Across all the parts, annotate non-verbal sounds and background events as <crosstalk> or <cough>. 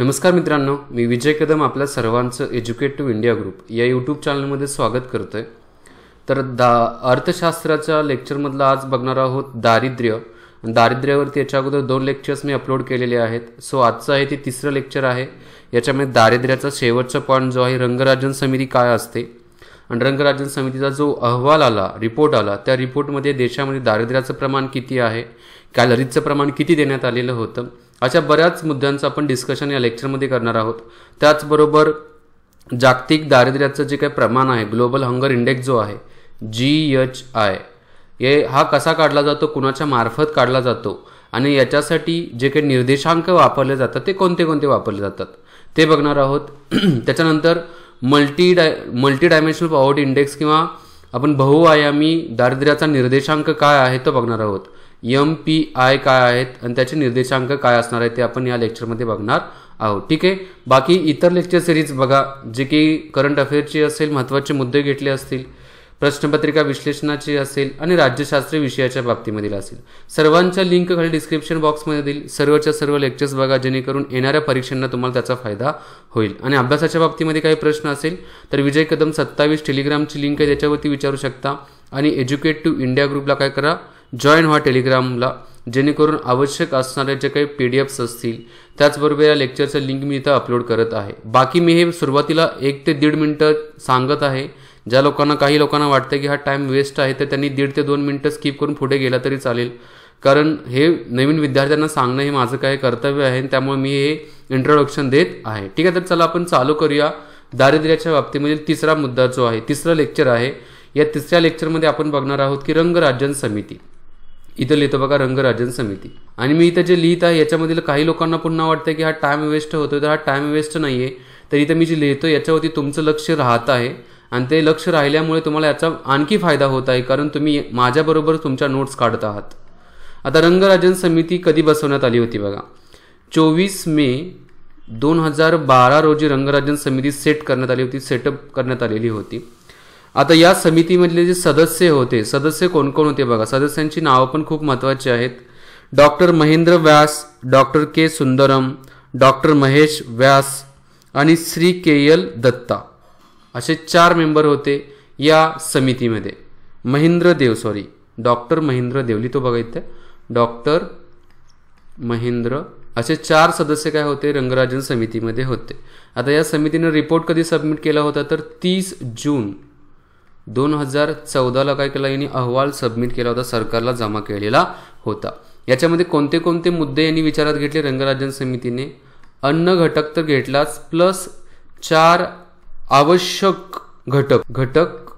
नमस्कार मित्रांनो मी विजय कदम आपल्या सर्वांचं एज्युकेट टू इंडिया ग्रुप या यूट्यूब चॅनलमध्ये स्वागत करतोय तर दा अर्थशास्त्राच्या लेक्चरमधला आज बघणार आहोत दारिद्र्य दारिद्र्यावरती याच्या अगोदर दोन लेक्चर्स मी अपलोड केलेले आहेत सो आजचं आहे ते तिसरं लेक्चर आहे याच्यामध्ये दारिद्र्याचा शेवटचा पॉईंट जो आहे रंगराजन समिती काय असते आणि रंगराजन समितीचा जो अहवाल आला रिपोर्ट आला त्या रिपोर्टमध्ये देशामध्ये दारिद्र्याचं प्रमाण किती आहे कॅलरीजचं प्रमाण किती देण्यात आलेलं होतं अशा बऱ्याच मुद्द्यांचं आपण डिस्कशन या लेक्चरमध्ये करणार आहोत त्याचबरोबर जागतिक दारिद्र्याचं जे काही प्रमाण आहे ग्लोबल हंगर इंडेक्स जो आहे जी एच आय हे हा कसा काढला जातो कुणाच्या मार्फत काढला जातो आणि याच्यासाठी जे काही निर्देशांक वापरले जातात ते कोणते कोणते वापरले जातात ते बघणार आहोत <clears throat> त्याच्यानंतर मल्टी डाय मल्टी डायमेन्शनल पॉवर्टी इंडेक्स किंवा आपण बहुआयामी दारिद्र्याचा निर्देशांक काय आहे तो बघणार आहोत एम पी आय काय आहेत आणि त्याचे निर्देशांक काय असणार आहेत ते आपण या लेक्चरमध्ये बघणार आहोत ठीक आहे बाकी इतर लेक्चर सिरीज बघा जे की करंट अफेअरची असेल महत्त्वाचे मुद्दे घेतले असतील प्रश्नपत्रिका विश्लेषणाची असेल आणि राज्यशास्त्री विषयाच्या बाबतीमधील असेल सर्वांच्या लिंक खाली डिस्क्रिप्शन बॉक्समध्ये देईल सर्वच्या सर्व लेक्चर्स बघा जेणेकरून येणाऱ्या परीक्षांना तुम्हाला त्याचा फायदा होईल आणि अभ्यासाच्या बाबतीमध्ये काही प्रश्न असेल तर विजय कदम सत्तावीस टेलिग्रामची लिंक आहे त्याच्यावरती विचारू शकता आणि एज्युकेट टू इंडिया ग्रुपला काय करा जॉईन व्हा टेलिग्रामला जेणेकरून आवश्यक असणारे जे काही पी डी एफ्स असतील त्याचबरोबर या लेक्चरचं लिंक मी इथं अपलोड करत आहे बाकी मी हे सुरुवातीला एक ते दीड मिनटं सांगत आहे ज्या लोकांना काही लोकांना वाटतं की हा टाईम वेस्ट आहे तर त्यांनी दीड ते दोन मिनटं स्किप करून पुढे गेला तरी चालेल कारण हे नवीन विद्यार्थ्यांना सांगणं हे माझं काय कर्तव्य आहे त्यामुळे मी हे इंट्रोडक्शन देत आहे ठीक आहे तर चला आपण चालू करूया दारिद्र्याच्या बाबतीमधील तिसरा मुद्दा जो आहे तिसरं लेक्चर आहे या तिसऱ्या लेक्चरमध्ये आपण बघणार आहोत की रंगराज्यन समिती इथं लिहितो बघा रंगराजन समिती आणि मी इथं जे लिहित आहे याच्यामधील काही लोकांना पुन्हा वाटतं की हा टाईम वेस्ट होतो तर हा टाईम वेस्ट नाही आहे तर इथं मी जे लिहितो याच्यावरती तुमचं लक्ष राहत आहे आणि ते लक्ष राहिल्यामुळे तुम्हाला याचा आणखी फायदा होत आहे कारण तुम्ही माझ्याबरोबर तुमच्या नोट्स काढत आहात आता रंगराजन समिती कधी बसवण्यात आली होती बघा चोवीस मे दोन हजार बारा रोजी रंगराजन समिती सेट करण्यात आली होती सेटअप करण्यात आलेली होती आता या समितीमधले जे सदस्य होते सदस्य कोण कोण होते बघा सदस्यांची नावं पण खूप महत्त्वाची आहेत doctor Mahendra Vyas doctor K Sundaram doctor Mahesh Vyas आणि श्री के एल दत्ता असे चार मेंबर होते या समितीमध्ये महेंद्र देव सॉरी डॉक्टर महेंद्र देवली तो बघा इथे डॉक्टर महेंद्र असे चार सदस्य काय होते रंगराजन समितीमध्ये होते आता या समितीनं रिपोर्ट कधी सबमिट केला होता तर तीस जून दोन हजार चौदाला काय केला यांनी अहवाल सबमिट केला होता सरकारला जमा केलेला होता याच्यामध्ये कोणते कोणते मुद्दे यांनी विचारात घेतले रंगराजन समितीने अन्न घटक तर घेतलाच प्लस चार आवश्यक घटक घटक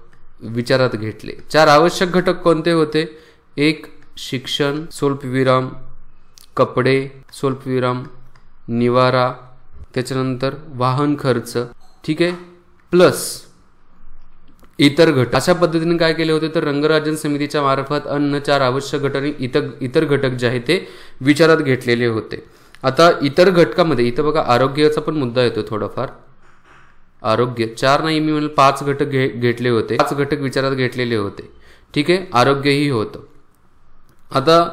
विचारात घेतले चार आवश्यक घटक कोणते होते एक शिक्षण स्वल्पविराम कपडे स्वल्पविराम निवारा त्याच्यानंतर वाहन खर्च ठीक आहे प्लस इतर घटक अशा पद्धतीने काय केले होते तर रंगराजन समितीच्या मार्फत अन्न चार आवश्यक घटक आणि इतर इतर घटक जे आहे ते विचारात घेतलेले होते आता इतर घटकामध्ये इथं बघा आरोग्याचा पण मुद्दा येतो थोडाफार आरोग्य चार नाही मी म्हणलं पाच घटक घे घेतले होते पाच घटक विचारात घेतलेले होते ठीक आहे आरोग्यही होतं आता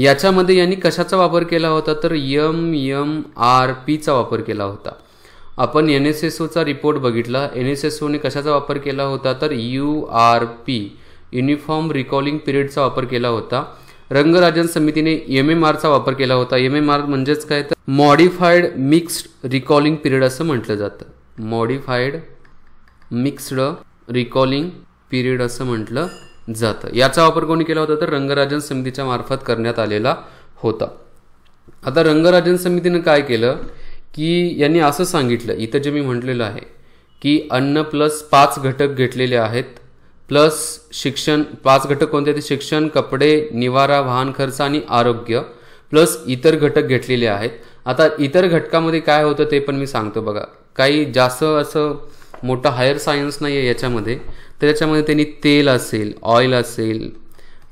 याच्यामध्ये यांनी कशाचा वापर केला होता तर यम यम आर पीचा वापर केला होता आपण एन एस एस ओचा रिपोर्ट बघितला एन एस एस ओने कशाचा वापर केला होता तर U R P uniform recalling पिरियडचा वापर केला होता रंगराजन समितीने एम एम आरचा वापर केला होता एम एम आर म्हणजेच काय तर मॉडिफाईड मिक्स्ड रिकॉलिंग पिरियड असं म्हटलं जातं मॉडिफाईड मिक्स्ड रिकॉलिंग पिरियड असं म्हटलं जातं याचा वापर कोणी केला होता तर रंगराजन समितीच्या मार्फत करण्यात आलेला होता आता रंगराजन समितीनं काय केलं की यांनी असं सांगितलं इथं जे मी म्हटलेलं आहे की अन्न प्लस पाच घटक घेतलेले आहेत प्लस शिक्षण पाच घटक कोणते ते शिक्षण कपडे निवारा वाहन खर्च आणि आरोग्य प्लस इतर घटक घेतलेले आहेत आता इतर घटकामध्ये काय होतं ते पण मी सांगतो बघा काही जास्त असं मोठं हायर सायन्स नाही आहे याच्यामध्ये तर याच्यामध्ये त्यांनी तेल असेल ऑइल असेल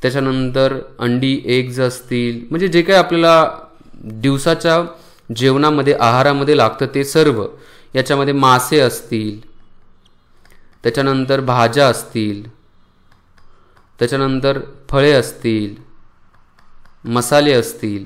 त्याच्यानंतर अंडी एग्ज असतील म्हणजे जे काही आपल्याला दिवसाच्या जेवणामध्ये आहारामध्ये लागतं ते सर्व याच्यामध्ये मासे असतील त्याच्यानंतर भाज्या असतील त्याच्यानंतर फळे असतील मसाले असतील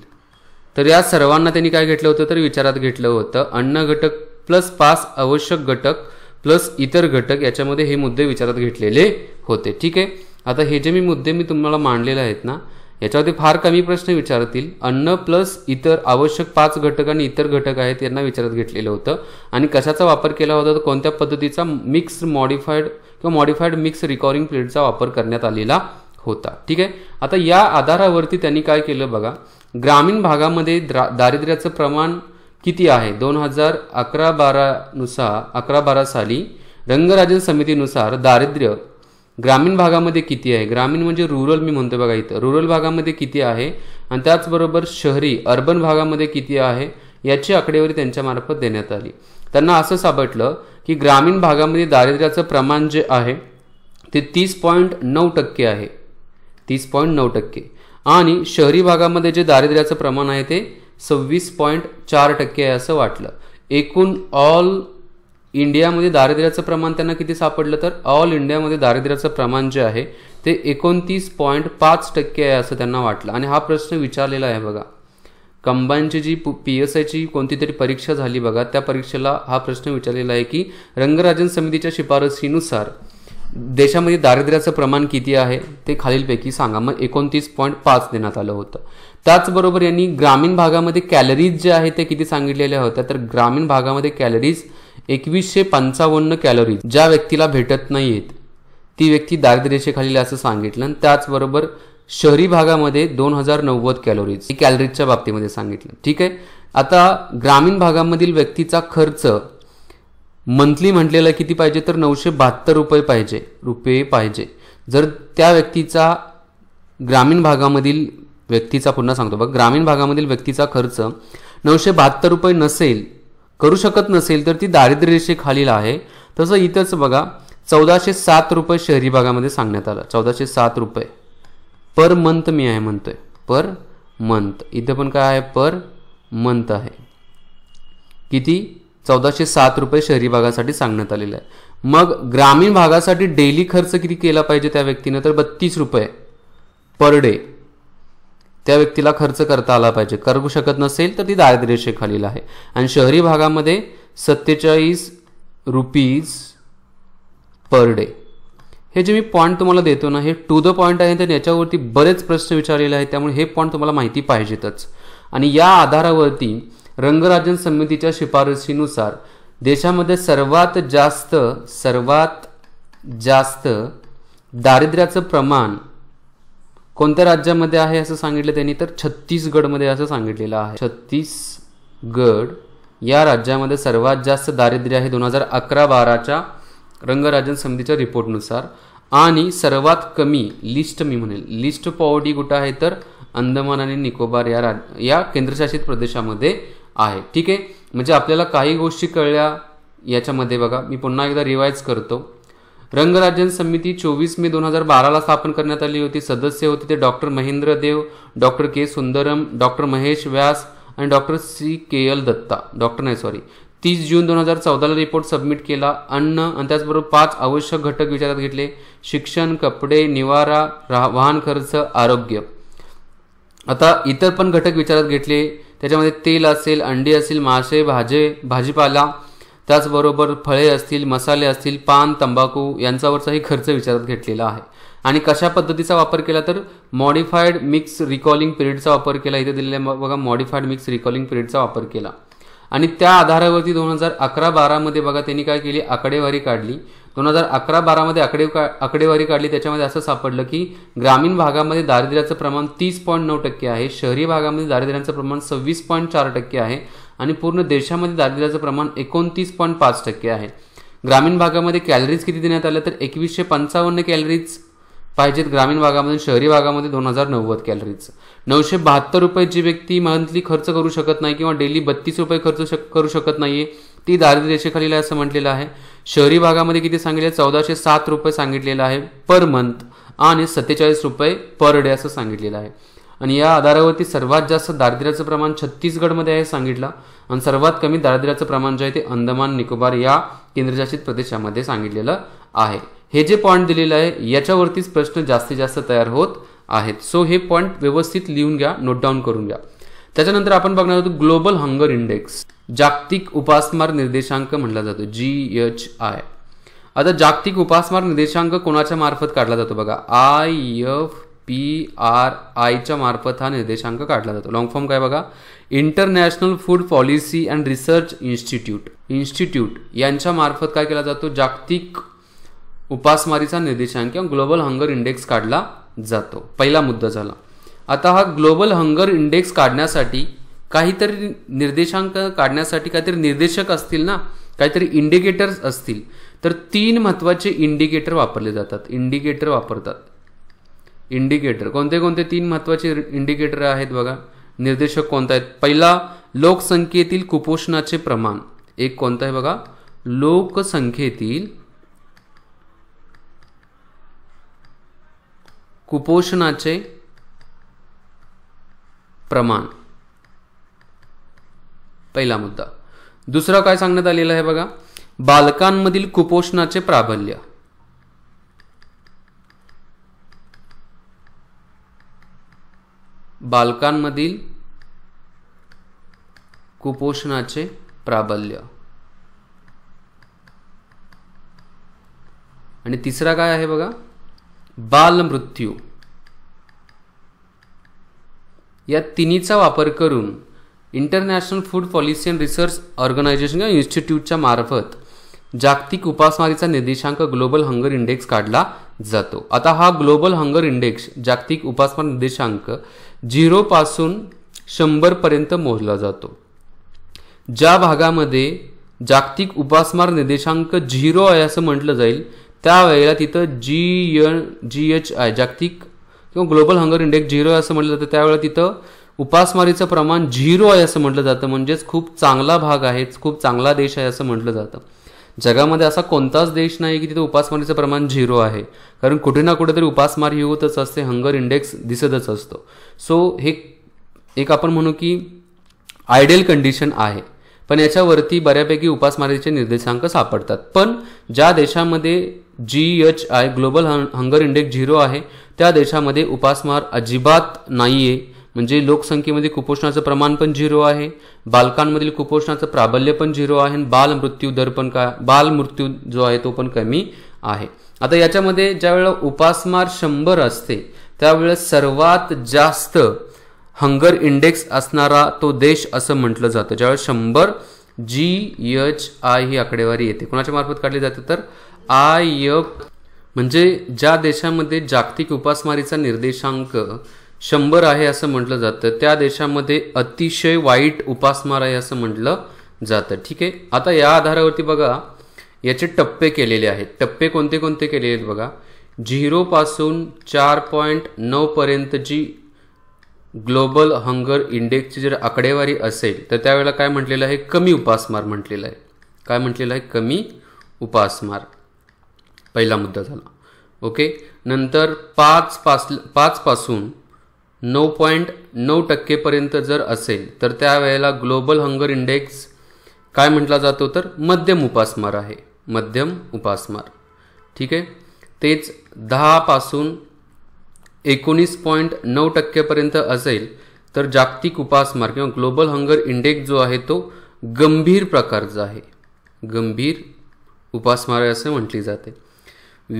तर या सर्वांना त्यांनी काय घेतलं होतं तर विचारात घेतलं होतं अन्न घटक प्लस पाच आवश्यक घटक प्लस इतर घटक याच्यामध्ये हे मुद्दे विचारात घेतलेले होते ठीक आहे आता हे जे मी मुद्दे मी तुम्हाला मांडलेले आहेत ना याच्यावरती फार कमी प्रश्न विचारतील अन्न प्लस इतर आवश्यक पाच घटक आणि इतर घटक आहेत यांना विचारात घेतलेलं होतं आणि कशाचा वापर केला होता तर कोणत्या पद्धतीचा मिक्स मॉडिफाईड किंवा मॉडिफाईड मिक्स रिकॉरिंग प्लेटचा वापर करण्यात आलेला होता ठीक आहे आता या आधारावरती त्यांनी काय केलं बघा ग्रामीण भागामध्ये द्रा दारिद्र्याचं प्रमाण किती आहे दोन हजार अकरा बारानुसार अकरा बारा साली रंगराजन समितीनुसार दारिद्र्य ग्रामीण भागामध्ये किती आहे ग्रामीण म्हणजे रुरल मी म्हणतो बघा इथं रुरल भागामध्ये किती आहे आणि त्याचबरोबर शहरी अर्बन भागामध्ये किती आहे याची आकडेवारी त्यांच्यामार्फत देण्यात आली त्यांना असं सापडलं की ग्रामीण भागामध्ये दारिद्र्याचं प्रमाण जे आहे ते तीस पॉईंट नऊ टक्के आहे तीस पॉईंट नऊ टक्के आणि शहरी भागामध्ये जे दारिद्र्याचं प्रमाण आहे ते सव्वीस पॉईंट चार टक्के आहे असं वाटलं एकूण ऑल इंडियामध्ये दारिद्र्याचं प्रमाण त्यांना किती सापडलं तर ऑल इंडियामध्ये दारिद्र्याचं प्रमाण जे आहे ते एकोणतीस पॉईंट पाच टक्के आहे असं त्यांना वाटलं आणि हा प्रश्न विचारलेला आहे बघा कंबाईनची जी पी एस आयची कोणती तरी परीक्षा झाली बघा त्या परीक्षेला हा प्रश्न विचारलेला आहे की रंगराजन समितीच्या शिफारशीनुसार देशामध्ये दारिद्र्याचं प्रमाण किती आहे ते खालीलपैकी सांगा मग एकोणतीस पॉईंट पाच देण्यात आलं होतं त्याचबरोबर यांनी ग्रामीण भागामध्ये कॅलरीज जे आहे ते किती सांगितलेल्या होत्या तर ग्रामीण भागामध्ये कॅलरीज एकवीसशे पंचावन्न कॅलरीज ज्या व्यक्तीला भेटत नाहीयेत ती व्यक्ती दारिद्र्यरेषेखालील असं सांगितलं आणि त्याचबरोबर शहरी भागामध्ये दोन हजार नव्वद कॅलोरीज ही कॅलरीजच्या बाबतीमध्ये सांगितलं ठीक आहे आता ग्रामीण भागामधील व्यक्तीचा खर्च मंथली म्हटलेला किती पाहिजे तर नऊशे बहात्तर रुपये पाहिजे रुपये पाहिजे जर त्या व्यक्तीचा ग्रामीण भागामधील व्यक्तीचा पुन्हा सांगतो बघ ग्रामीण भागामधील व्यक्तीचा खर्च नऊशे बहात्तर रुपये नसेल करू शकत नसेल तर ती दारिद्र्यरेषेखालील आहे तसं इथंच बघा चौदाशे सात रुपये शहरी भागामध्ये सांगण्यात आलं चौदाशे सात रुपये पर मंथ मी आहे म्हणतोय पर मंथ इथं पण काय आहे पर मंथ आहे किती चौदाशे सात रुपये शहरी भागासाठी सांगण्यात आलेलं आहे मग ग्रामीण भागासाठी डेली खर्च किती केला पाहिजे त्या व्यक्तीनं तर बत्तीस रुपये पर डे त्या व्यक्तीला खर्च करता आला पाहिजे करू शकत नसेल तर ती दारिद्र्यरेषेखालील आहे आणि शहरी भागामध्ये सत्तेचाळीस रुपीज पर डे हे जे मी पॉईंट तुम्हाला देतो ना हे टू द पॉईंट आहे तर याच्यावरती बरेच प्रश्न विचारलेले आहेत त्यामुळे हे पॉईंट तुम्हाला माहिती पाहिजेतच आणि या आधारावरती रंगराजन समितीच्या शिफारशीनुसार देशामध्ये सर्वात जास्त सर्वात जास्त दारिद्र्याचं प्रमाण कोणत्या राज्यामध्ये आहे असं सांगितलं त्यांनी तर छत्तीसगडमध्ये असं सांगितलेलं आहे छत्तीसगड या राज्यामध्ये सर्वात जास्त दारिद्र्य आहे दोन हजार अकरा बाराच्या रंगराजन समितीच्या रिपोर्टनुसार आणि सर्वात कमी लिस्ट मी म्हणेल लिस्ट पॉवर्टी कुठं आहे तर अंदमान आणि निकोबार या राज या केंद्रशासित प्रदेशामध्ये आहे ठीक आहे म्हणजे आपल्याला काही गोष्टी कळल्या याच्यामध्ये बघा मी पुन्हा एकदा रिवाईज करतो रंगराजन समिती चोवीस मे दोन हजार बाराला स्थापन करण्यात आली होती सदस्य होते ते doctor Mahendra Dev doctor K Sundaram doctor Mahesh Vyas आणि doctor C K L Datta doctor नाही सॉरी तीस जून दोन हजार चौदाला रिपोर्ट सबमिट केला अन्न आणि त्याचबरोबर पाच आवश्यक घटक विचारात घेतले शिक्षण कपडे निवारा वाहन खर्च आरोग्य आता इतर पण घटक विचारात घेतले त्याच्यामध्ये तेल असेल अंडी असेल मासे भाजे भाजीपाला त्याचबरोबर फळे असतील मसाले असतील पान तंबाखू यांच्यावरचाही खर्च विचारात घेतलेला आहे आणि कशा पद्धतीचा वापर केला तर मॉडिफाईड मिक्स रिकॉलिंग पिरियडचा वापर केला इथे दिलेल्या बघा मॉडिफाईड मिक्स रिकॉलिंग पिरियडचा वापर केला आणि त्या आधारावरती दोन हजार अकरा बारामध्ये बघा त्यांनी काय केली आकडेवारी काढली दोन हजार अकरा बारामध्ये आकडे का आकडेवारी काढली त्याच्यामध्ये असं सापडलं की ग्रामीण भागामध्ये दारिद्र्याचं प्रमाण तीस पॉईंट नऊ टक्के आहे शहरी भागामध्ये दारिद्र्याचं प्रमाण सव्वीस पॉईंट चार टक्के आहे आणि पूर्ण देशामध्ये दारिद्र्याचं प्रमाण एकोणतीस पॉईंट पाच टक्के आहे ग्रामीण भागामध्ये कॅलरीज किती देण्यात आल्या तर एकवीसशे पंचावन्न कॅलरीज पाहिजेत ग्रामीण भागामध्ये शहरी भागामध्ये दोन हजार नव्वद कॅलरीज नऊशे बहात्तर रुपये जी व्यक्ती मंथली खर्च करू शकत नाही किंवा डेली बत्तीस रुपये खर्च करू शकत नाही ती दारिद्र्य रेषेखालील असं म्हटलेलं आहे शहरी भागामध्ये किती सांगितले चौदाशे सात रुपये सांगितलेलं आहे पर मंथ आणि सत्तेचाळीस रुपये पर डे असं सांगितलेलं आहे आणि या आधारावरती सर्वात जास्त दारिद्र्याचं प्रमाण छत्तीसगडमध्ये आहे सांगितलं आणि सर्वात कमी दारिद्र्याचं प्रमाण जे आहे ते अंदमान निकोबार या केंद्रशासित प्रदेशामध्ये सांगितलेलं आहे हे जे पॉईंट दिलेलं आहे याच्यावरतीच प्रश्न जास्तीत जास्त तयार होत आहेत सो हे पॉईंट व्यवस्थित लिहून घ्या नोट डाऊन करून घ्या त्याच्यानंतर आपण बघणार आहोत ग्लोबल हंगर इंडेक्स जागतिक उपासमार निर्देशांक म्हटला जातो जी एच आय आता जागतिक उपासमार निर्देशांक कोणाच्या मार्फत काढला जातो बघा आय एफ पी आर आयच्या मार्फत हा निर्देशांक काढला जातो लॉंग फॉर्म काय बघा international food policy and research institute institute यांच्या मार्फत काय केला जातो जागतिक उपासमारीचा निर्देशांक किंवा ग्लोबल हंगर इंडेक्स काढला जातो पहिला मुद्दा झाला आता हा ग्लोबल हंगर इंडेक्स काढण्यासाठी काहीतरी निर्देशांक काढण्यासाठी काहीतरी निर्देशक असतील ना काहीतरी इंडिकेटर्स असतील तर तीन महत्त्वाचे इंडिकेटर वापरले जातात इंडिकेटर वापरतात इंडिकेटर कोणते कोणते तीन महत्त्वाचे इंडिकेटर आहेत बघा निर्देशक कोणता आहेत पहिला लोकसंख्येतील कुपोषणाचे प्रमाण एक कोणता आहे बघा लोकसंख्येतील कुपोषणाचे प्रमाण पहिला मुद्दा दुसरा काय सांगण्यात आलेला आहे बघा बालकांमधील कुपोषणाचे प्राबल्य बालकांमधील कुपोषणाचे प्राबल्य आणि तिसरा काय आहे बघा बालमृत्यू या तिन्हीचा वापर करून international food policy and research organisation किंवा इन्स्टिट्यूटच्या मार्फत जागतिक उपासमारीचा निर्देशांक ग्लोबल हंगर इंडेक्स काढला जातो आता हा ग्लोबल हंगर इंडेक्स जागतिक उपासमार निर्देशांक झिरोपासून शंभरपर्यंत मोजला जातो ज्या भागामध्ये जागतिक उपासमार निर्देशांक झिरो आहे असं म्हटलं जाईल त्यावेळेला तिथं G N G H I जागतिक किंवा ग्लोबल हंगर इंडेक्स झिरो आहे असं म्हटलं जातं त्यावेळेला तिथं उपासमारीचं प्रमाण झिरो आहे असं म्हटलं जातं म्हणजेच खूप चांगला भाग आहे खूप चांगला देश आहे असं म्हटलं जातं जगामध्ये असा कोणताच देश नाही की तिथे उपासमारीचं प्रमाण झिरो आहे कारण कुठे ना कुठेतरी उपासमार ही होतच असते हंगर इंडेक्स दिसतच असतो सो हे एक आपण म्हणू की आयडियल कंडिशन आहे पण याच्यावरती बऱ्यापैकी उपासमारीचे निर्देशांक सापडतात पण ज्या देशामध्ये G H I global hunger index zero आहे त्या देशामध्ये उपासमार अजिबात नाही आहे म्हणजे लोकसंख्येमध्ये कुपोषणाचं प्रमाण पण झिरो आहे बालकांमधील कुपोषणाचं प्राबल्य पण झिरो आहे आणि बालमृत्यू दर पण का बालमृत्यू जो आहे तो पण कमी आहे आता याच्यामध्ये ज्यावेळेला उपासमार शंभर असते त्यावेळेस सर्वात जास्त हंगर इंडेक्स असणारा तो देश असं म्हटलं जातं ज्यावेळेस शंभर जी एच आय ही आकडेवारी येते कोणाच्या मार्फत काढली जाते तर आय म्हणजे ज्या देशामध्ये जागतिक उपासमारीचा निर्देशांक शंभर आहे असं म्हटलं जातं त्या देशामध्ये अतिशय वाईट उपासमार आहे असं म्हटलं जातं ठीक आहे आता या आधारावरती बघा याचे टप्पे केलेले आहेत टप्पे कोणते कोणते केलेले आहेत बघा झिरोपासून चार पॉईंट जी ग्लोबल हंगर इंडेक्सची जर आकडेवारी असेल तर त्यावेळेला काय म्हटलेलं आहे कमी उपासमार म्हटलेलं आहे काय म्हटलेलं आहे कमी उपासमार पहिला मुद्दा झाला ओके नंतर पाच पास पाचपासून नऊ पॉईंट नऊ टक्केपर्यंत जर असेल तर त्यावेळेला ग्लोबल हंगर इंडेक्स काय म्हटला जातो तर मध्यम उपासमार आहे मध्यम उपासमार ठीक आहे तेच दहापासून एकोणीस पॉईंट नऊ टक्केपर्यंत असेल तर जागतिक उपासमार किंवा ग्लोबल हंगर इंडेक्स जो आहे तो गंभीर प्रकारचा आहे गंभीर उपासमार असे म्हटली जाते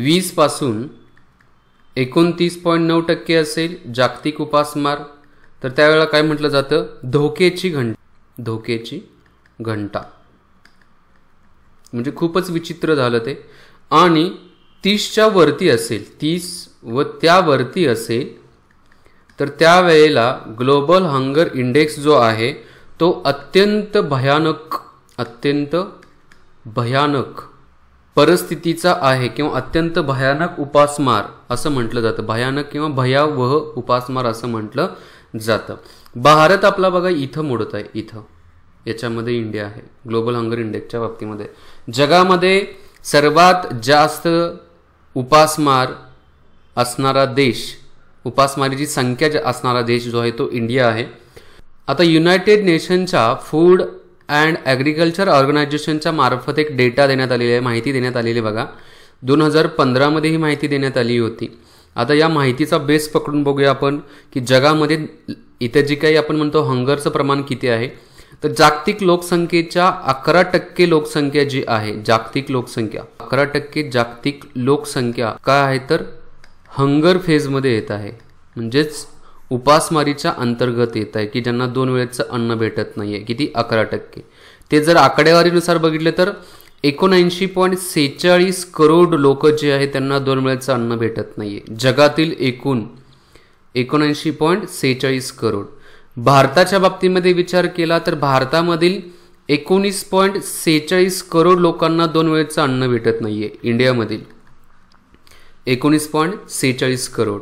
वीसपासून एकोणतीस पॉईंट नऊ टक्के असेल जागतिक उपासमार तर त्यावेळेला काय म्हटलं जातं धोकेची घंटा धोकेची घंटा म्हणजे खूपच विचित्र झालं ते आणि तीसच्या वरती असेल तीस व त्यावरती असेल तर त्यावेळेला ग्लोबल हंगर इंडेक्स जो आहे तो अत्यंत भयानक अत्यंत भयानक परिस्थितीचा आहे किंवा अत्यंत भयानक उपासमार असं म्हटलं जातं भयानक किंवा भयावह उपासमार असं म्हटलं जातं भारत आपला बघा इथं मोडत आहे इथं याच्यामध्ये इंडिया आहे ग्लोबल हंगर इंडेक्सच्या बाबतीमध्ये जगामध्ये सर्वात जास्त उपासमार असणारा देश उपासमारीची संख्या असणारा देश जो आहे तो इंडिया आहे आता युनायटेड नेशनच्या फूड अँड ॲग्रिकल्चर ऑर्गनायझेशनच्या मार्फत एक डेटा देण्यात आलेली आहे माहिती देण्यात आलेली बघा दोन हजार पंधरामध्ये ही माहिती देण्यात आली होती आता या माहितीचा बेस पकडून बघूया आपण की जगामध्ये इथे जी काही आपण म्हणतो हंगरचं प्रमाण किती आहे तर जागतिक लोकसंख्येच्या अकरा टक्के लोकसंख्या जी आहे जागतिक लोकसंख्या अकरा टक्के जागतिक लोकसंख्या काय आहे तर हंगर फेजमध्ये येत आहे म्हणजेच उपासमारीच्या अंतर्गत येत आहे की ज्यांना दोन वेळेचं अन्न भेटत नाहीये किती अकरा टक्के ते जर आकडेवारीनुसार बघितले तर एकोणऐंशी पॉईंट सेहेचाळीस करोड लोक जे आहे त्यांना दोन वेळेचं अन्न भेटत नाहीये जगातील एकूण एकोणऐंशी पॉईंट सेहेचाळीस करोड भारताच्या बाबतीमध्ये विचार केला तर भारतामधील एकोणीस पॉईंट सेहेचाळीस करोड लोकांना दोन वेळेचं अन्न भेटत नाहीये इंडियामधील एकोणीस पॉईंट सेहेचाळीस करोड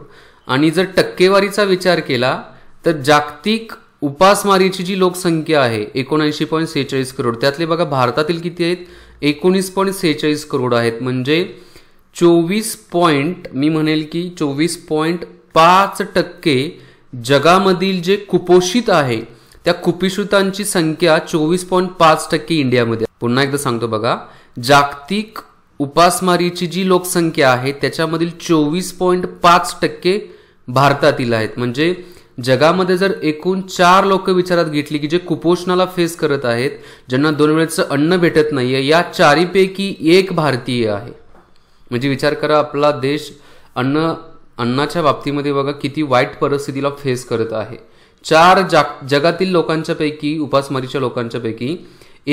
आणि जर टक्केवारीचा विचार केला तर जागतिक उपासमारीची जी लोकसंख्या आहे एकोणऐंशी पॉईंट सेहेचाळीस करोड त्यातले बघा भारतातील किती आहेत एकोणीस पॉईंट सेहेचाळीस करोड आहेत म्हणजे चोवीस पॉईंट मी म्हणेल की चोवीस पॉईंट पाच टक्के जगामधील जे कुपोषित आहे त्या कुपोषितांची संख्या चोवीस पॉईंट पाच टक्के इंडियामध्ये पुन्हा एकदा सांगतो बघा जागतिक उपासमारीची जी लोकसंख्या आहे त्याच्यामधील चोवीस पॉईंट पाच टक्के भारतातील आहेत म्हणजे जगामध्ये जर एकूण चार लोक विचारात घेतली की जे कुपोषणाला फेस करत आहेत ज्यांना दोन वेळेचं अन्न भेटत नाहीये या चारीपैकी एक भारतीय आहे म्हणजे विचार करा आपला देश अन्न अन्नाच्या बाबतीमध्ये बघा किती वाईट परिस्थितीला फेस करत आहे चार जाग जगातील लोकांच्या पैकी उपासमारीच्या लोकांच्या पैकी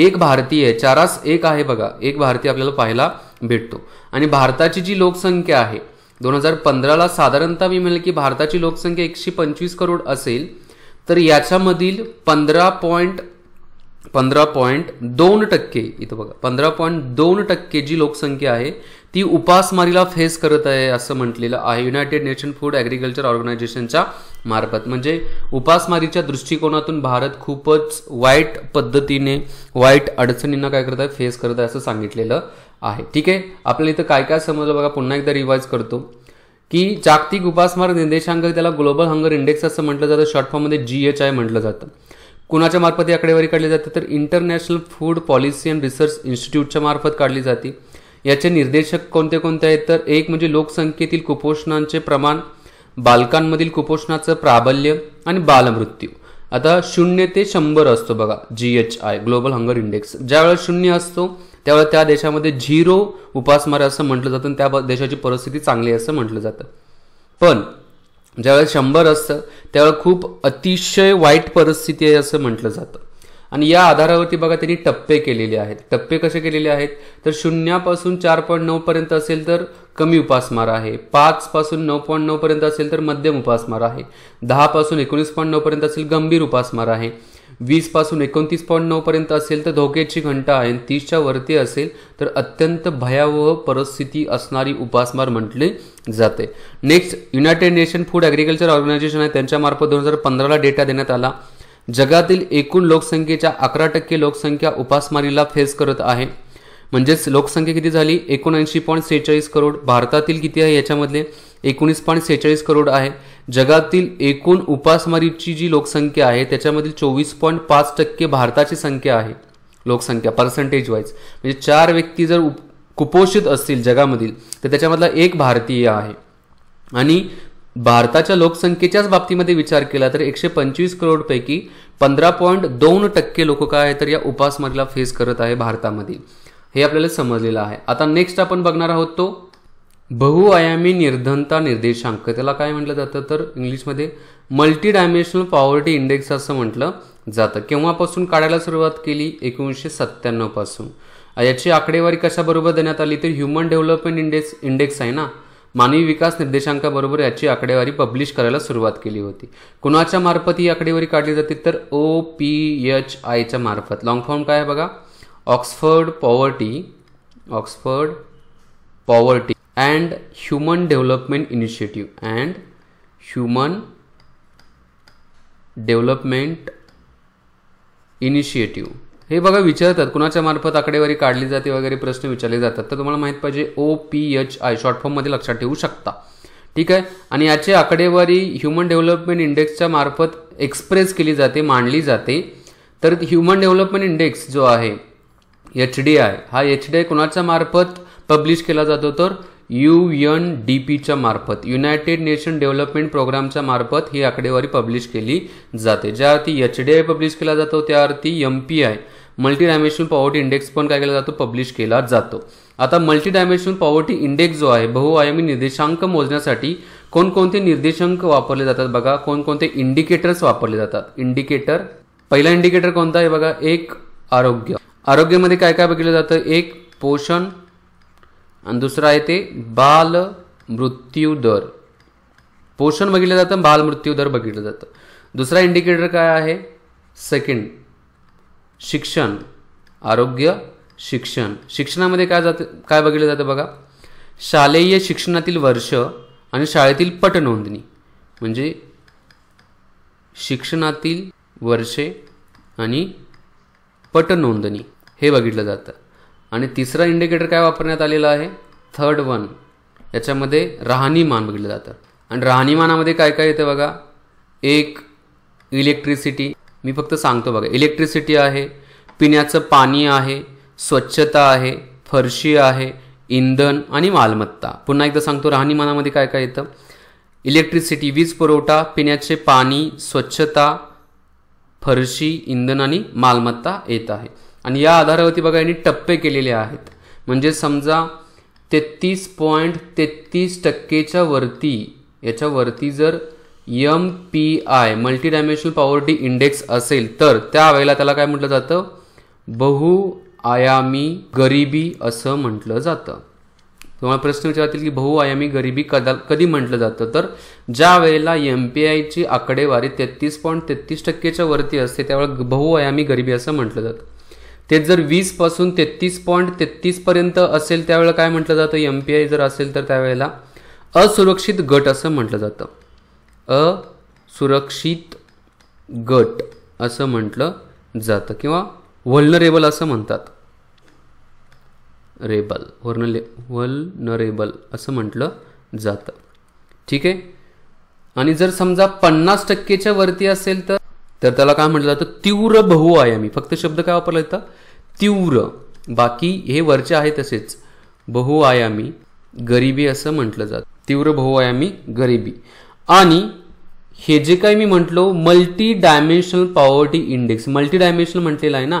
एक भारतीय चारास एक आहे बघा एक भारतीय आपल्याला पाहायला भेटतो आणि भारताची जी लोकसंख्या आहे दोन हजार पंधराला साधारणतः मी म्हणेल की भारताची लोकसंख्या एकशे पंचवीस करोड असेल तर याच्यामधील पंधरा पॉईंट पंधरा पॉईंट दोन टक्के इथं बघा पंधरा पॉईंट दोन टक्के जी लोकसंख्या आहे ती उपासमारीला फेस करत आहे असं म्हटलेलं आहे युनायटेड नेशन फूड ॲग्रिकल्चर ऑर्गनायझेशनच्या मार्फत म्हणजे उपासमारीच्या दृष्टिकोनातून भारत खूपच वाईट पद्धतीने वाईट अडचणींना काय करत आहे फेस करत आहे असं सांगितलेलं आहे ठीक आहे आपल्याला इथं काय काय समजलं बघा पुन्हा एकदा रिवाईज करतो की जागतिक उपासमार निर्देशांक त्याला ग्लोबल हंगर इंडेक्स असं म्हटलं जातं शॉर्ट फॉर्ममध्ये जी एच आय म्हटलं जातं कुणाच्या मार्फत ही आकडेवारी काढली जाते तर international food policy and research इन्स्टिट्यूटच्या मार्फत काढली जाते याचे निर्देशक कोणते कोणते आहेत तर एक म्हणजे लोकसंख्येतील कुपोषणांचे प्रमाण बालकांमधील कुपोषणाचं प्राबल्य आणि बालमृत्यू आता शून्य ते शंभर असतो बघा G H I global hunger index ज्यावेळेस शून्य असतो त्यावेळेला त्या देशामध्ये झिरो उपासमार असं म्हटलं जातं आणि त्या देशाची परिस्थिती चांगली असं म्हटलं जातं पण ज्यावेळेस शंभर असतं त्यावेळेस खूप अतिशय वाईट परिस्थिती आहे असं म्हटलं जातं आणि या आधारावरती बघा त्यांनी टप्पे केलेले आहेत टप्पे कसे केलेले आहेत तर शून्यापासून चार पॉईंट नऊ पर्यंत असेल तर कमी उपासमार आहे पाच पासून नऊ पॉईंट नऊ पर्यंत असेल तर मध्यम उपासमार आहे दहा पासून एकोणीस पॉईंट नऊ पर्यंत असेल गंभीर उपासमार आहे पासून एकोणतीस पॉईंट नऊ पर्यंत असेल तर धोक्याची घंटा आहे तीसच्या वरती असेल तर अत्यंत भयावह परिस्थिती असणारी उपासमार म्हटले जाते next united nation food agriculture organisation आहे त्यांच्यामार्फत दोन हजार पंधराला डेटा देण्यात आला जगातील एकूण लोकसंख्येच्या अकरा टक्के लोकसंख्या उपासमारीला फेस करत आहे म्हणजेच लोकसंख्या किती झाली एकोणऐंशी पॉईंट सेहेचाळीस करोड भारतातील किती आहे याच्यामधले एकोणीस पॉईंट सेहेचाळीस करोड आहे जगातील एकूण उपासमारीची जी लोकसंख्या आहे त्याच्यामधील चोवीस पॉईंट पाच टक्के भारताची संख्या आहे लोकसंख्या पर्सेंटेज वाईज म्हणजे चार व्यक्ती जर कुपोषित असतील जगामधील तर त्याच्यामधला एक भारतीय आहे आणि भारताच्या लोकसंख्येच्याच बाबतीमध्ये विचार केला तर एकशे पंचवीस करोडपैकी पंधरा पॉईंट दोन टक्के लोक काय आहे तर या उपासमारीला फेस करत आहे भारतामध्ये हे आपल्याला समजलेलं आहे आता नेक्स्ट आपण बघणार आहोत तो बहुआयामी निर्धनता निर्देशांक त्याला काय म्हटलं जातं तर इंग्लिशमध्ये मल्टी डायमेन्शनल पॉवर्टी इंडेक्स असं म्हटलं जातं केव्हापासून काढायला सुरुवात केली एकोणीसशे सत्त्याण्णवपासून याची आकडेवारी कशाबरोबर देण्यात आली तर ह्युमन डेव्हलपमेंट इंडेक्स इंडेक्स आहे ना मानवी विकास निर्देशांकाबरोबर याची आकडेवारी पब्लिश करायला सुरुवात केली होती कुणाच्या मार्फत ही आकडेवारी काढली जाते तर ओ पी एच आयच्या मार्फत लॉंग फॉर्म काय आहे बघा Oxford poverty Oxford poverty and human development initiative and human development initiative हे बघा विचारतात कुणाच्या मार्फत आकडेवारी काढली जाते वगैरे प्रश्न विचारले जातात तर तुम्हाला माहीत पाहिजे O P H I short फॉर्ममध्ये लक्षात ठेवू शकता ठीक आहे आणि याची आकडेवारी ह्युमन डेव्हलपमेंट इंडेक्सच्या मार्फत एक्सप्रेस केली जाते मांडली जाते तर ह्युमन डेव्हलपमेंट इंडेक्स जो आहे एच डी आय हा एच डी आय कुणाच्या मार्फत पब्लिश केला जातो तर यू एन डी पीच्या मार्फत युनायटेड नेशन डेव्हलपमेंट प्रोग्रामच्या मार्फत ही आकडेवारी पब्लिश केली जाते ज्या अर्थी एच डी आय पब्लिश केला जातो त्या अर्थी M P I multi dimensional poverty index पण काय केला जातो पब्लिश केला जातो आता मल्टी डायमेन्शनल पॉवर्टी इंडेक्स जो आहे बहुआयामी निर्देशांक मोजण्यासाठी कोणकोणते निर्देशांक वापरले जातात बघा कोणकोणते इंडिकेटर्स वापरले जातात इंडिकेटर पहिला इंडिकेटर कोणता आहे बघा एक आरोग्य आरोग्यामध्ये काय काय बघितलं जातं एक पोषण आणि दुसरा येते बाल मृत्यू दर पोषण बघितलं जातं बालमृत्यू दर बघितलं जातं दुसरा इंडिकेटर काय आहे सेकंड शिक्षण आरोग्य शिक्षण शिक्षणामध्ये काय जातं काय बघितलं जातं बघा शालेय शिक्षणातील वर्ष आणि शाळेतील पट नोंदणी म्हणजे शिक्षणातील वर्षे आणि पट नोंदणी हे बघितलं जातं आणि तिसरा इंडिकेटर काय वापरण्यात आलेला आहे थर्ड वन याच्यामध्ये राहणीमान बघितलं जातं आणि राहणीमानामध्ये काय काय येतं बघा एक इलेक्ट्रिसिटी मी फक्त सांगतो बघा इलेक्ट्रिसिटी आहे पिण्याचं पाणी आहे स्वच्छता आहे फरशी आहे इंधन आणि मालमत्ता पुन्हा एकदा सांगतो राहणीमानामध्ये काय काय येतं इलेक्ट्रिसिटी वीज पुरवठा पिण्याचे पाणी स्वच्छता फरशी इंधन आणि मालमत्ता येत आहे आणि या आधारावरती बघा यांनी टप्पे केलेले आहेत म्हणजे समजा तेहतीस पॉईंट तेहतीस टक्केच्या वरती याच्यावरती जर M P I multi dimensional poverty index असेल तर त्यावेळेला त्याला काय म्हटलं जातं बहुआयामी गरिबी असं म्हटलं जातं तुम्हाला प्रश्न विचारतील की बहुआयामी गरिबी कदा कधी म्हटलं जातं तर ज्या वेळेला एम पी आयची आकडेवारी तेहतीस पॉईंट तेहतीस टक्केच्या वरती असते त्यावेळेला बहुआयामी गरिबी असं म्हटलं जातं ते जर वीस पासून तेहतीस पॉईंट तेहतीस पर्यंत असेल त्यावेळेला काय म्हटलं जातं एम पी आय जर असेल तर त्यावेळेला असुरक्षित गट असं म्हटलं जातं असुरक्षित गट असं म्हटलं जातं किंवा व्हलनरेबल असं म्हणतात रेबल व्हर्नले व्हल्नरेबल असं म्हटलं जातं ठीक आहे आणि जर समजा पन्नास टक्केच्या वरती असेल तर त्याला काय म्हटलं जातं तीव्र बहुआयामी फक्त शब्द काय वापरला येतं तीव्र बाकी हे वरचे आहे तसेच बहुआयामी गरिबी असं म्हटलं जात तीव्र बहुआयामी गरिबी आणि हे जे काही मी म्हटलो multi dimensional poverty index multi dimensional म्हटलेलं आहे ना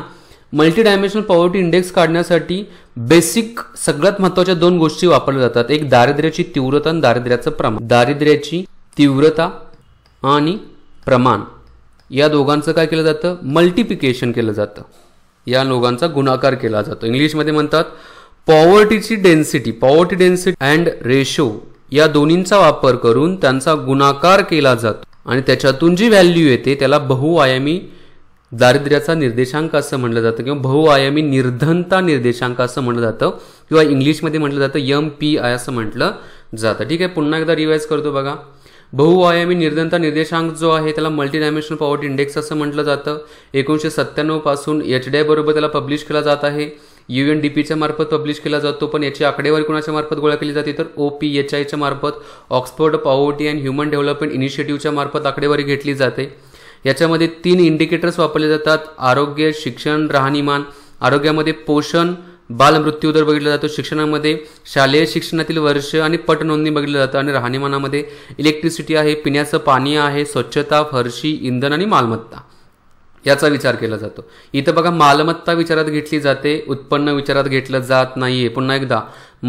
मल्टी डायमेन्शनल पॉवर्टी इंडेक्स काढण्यासाठी बेसिक सगळ्यात महत्त्वाच्या दोन गोष्टी वापरल्या जातात एक दारिद्र्याची तीव्रता आणि दारिद्र्याचं प्रमाण दारिद्र्याची तीव्रता आणि प्रमाण या दोघांचं काय केलं जातं मल्टिप्लिकेशन केलं जातं या लोकांचा गुणाकार केला जातो इंग्लिशमध्ये म्हणतात पॉवर्टीची density poverty density and ratio या दोन्हींचा वापर करून त्यांचा गुणाकार केला जातो आणि त्याच्यातून जी व्हॅल्यू येते त्याला बहुआयामी दारिद्र्याचा निर्देशांक असं म्हटलं जातं किंवा बहुआयामी निर्धनता निर्देशांक असं म्हटलं जातं किंवा इंग्लिशमध्ये म्हटलं जातं यम पी आय असं म्हटलं जातं ठीक आहे पुन्हा एकदा रिवाईज करतो बघा बहुआयामी निर्धनता निर्देशांक जो आहे त्याला मल्टी डायमेन्शनल पॉवर्टी इंडेक्स असं म्हटलं जातं एकोणीसशे सत्त्याण्णवपासून एच डी बरोबर त्याला पब्लिश केला जात आहे यू एन डी पीच्या मार्फत पब्लिश केला जातो पण याची आकडेवारी कोणाच्या मार्फत गोळा केली जाते तर ओ पी एच आयच्या मार्फत Oxford poverty and human development इनिशिएटिव्हच्या मार्फत आकडेवारी घेतली जाते याच्यामध्ये तीन इंडिकेटर्स वापरले जातात आरोग्य शिक्षण राहणीमान आरोग्यामध्ये पोषण बालमृत्यू दर बघितला जातो शिक्षणामध्ये शालेय शिक्षणातील वर्ष आणि पटनोंदणी बघितलं जातं आणि राहणीमानामध्ये इलेक्ट्रिसिटी आहे पिण्याचं पाणी आहे स्वच्छता फरशी इंधन आणि मालमत्ता याचा विचार केला जातो इथं बघा मालमत्ता विचारात घेतली जाते उत्पन्न विचारात घेतलं जात नाहीये पुन्हा एकदा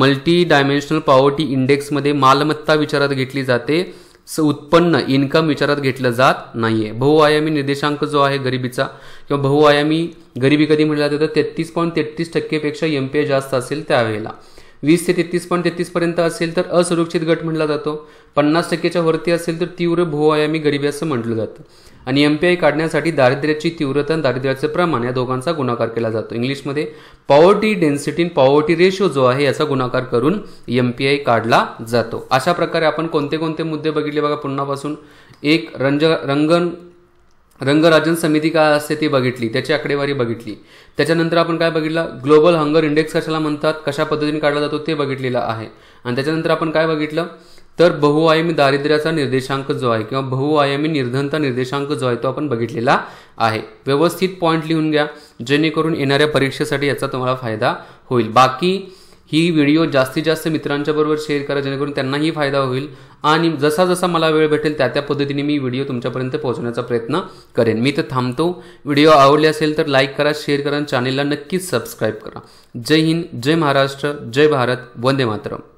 मल्टी डायमेन्शनल पॉवर्टी इंडेक्समध्ये मालमत्ता विचारात घेतली जाते उत्पन्न इन्कम विचारात घेतलं जात नाहीये बहुआयामी निर्देशांक जो आहे गरिबीचा किंवा बहुआयामी गरिबी कधी म्हटलं जाते तर तेहतीस पॉईंट तेहतीस टक्केपेक्षा एमपीए जास्त असेल त्यावेळेला वीस ते तेहतीस पॉईंट तेहतीसपर्यंत असेल तर असुरक्षित गट म्हटला जातो पन्नास टक्केच्या वरती असेल तर तीव्र भूआयामी गरिबी असं म्हटलं जातं आणि एम पी आय काढण्यासाठी दारिद्र्याची तीव्रता आणि दारिद्र्याचं प्रमाण या दोघांचा गुणाकार केला जातो इंग्लिशमध्ये पॉवर्टी डेन्सिटी पॉवर्टी रेशो जो आहे याचा गुणाकार करून एम पी आय काढला जातो अशा प्रकारे आपण कोणते कोणते मुद्दे बघितले बघा पुन्हापासून एक रंज रंगन रंगराजन समिती काय असते ती बघितली त्याची आकडेवारी बघितली त्याच्यानंतर आपण काय बघितलं ग्लोबल हंगर इंडेक्स कशाला म्हणतात कशा पद्धतीने काढला जातो ते बघितलेलं आहे आणि त्याच्यानंतर आपण काय बघितलं तर बहुआयामी दारिद्र्याचा निर्देशांक जो आहे किंवा बहुआयामी निर्धनता निर्देशांक जो आहे तो आपण बघितलेला आहे व्यवस्थित पॉईंट लिहून घ्या जेणेकरून येणाऱ्या परीक्षेसाठी याचा तुम्हाला फायदा होईल बाकी ही व्हिडिओ जास्तीत जास्त मित्रांच्या बरोबर शेअर करा जेणेकरून त्यांनाही फायदा होईल आणि जसा जसा मला वेळ भेटेल त्या त्या पद्धतीने मी व्हिडिओ तुमच्यापर्यंत पोहोचण्याचा प्रयत्न करेन मी तर थांबतो व्हिडिओ आवडले असेल तर लाईक करा शेअर करा चॅनेलला नक्कीच सबस्क्राईब करा जय हिंद जय महाराष्ट्र जय भारत वंदे मातरम